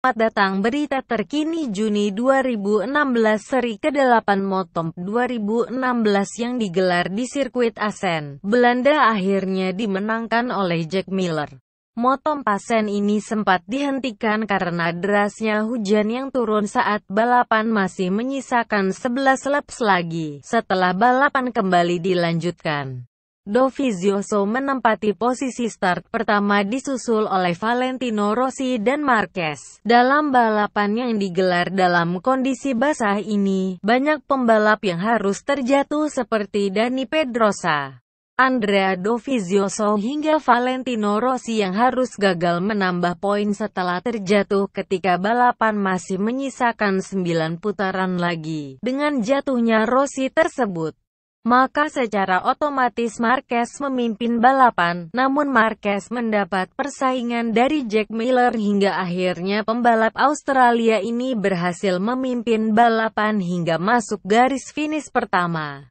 Selamat datang berita terkini Juni 2016 seri ke-8 Motom 2016 yang digelar di sirkuit Asen. Belanda akhirnya dimenangkan oleh Jack Miller. Motom Asen ini sempat dihentikan karena derasnya hujan yang turun saat balapan masih menyisakan 11 laps lagi. Setelah balapan kembali dilanjutkan, Dovizioso menempati posisi start pertama disusul oleh Valentino Rossi dan Marquez. Dalam balapan yang digelar dalam kondisi basah ini, banyak pembalap yang harus terjatuh seperti Dani Pedrosa. Andrea Dovizioso hingga Valentino Rossi yang harus gagal menambah poin setelah terjatuh ketika balapan masih menyisakan 9 putaran lagi. Dengan jatuhnya Rossi tersebut, maka secara otomatis Marquez memimpin balapan. Namun Marquez mendapat persaingan dari Jack Miller hingga akhirnya pembalap Australia ini berhasil memimpin balapan hingga masuk garis finish pertama.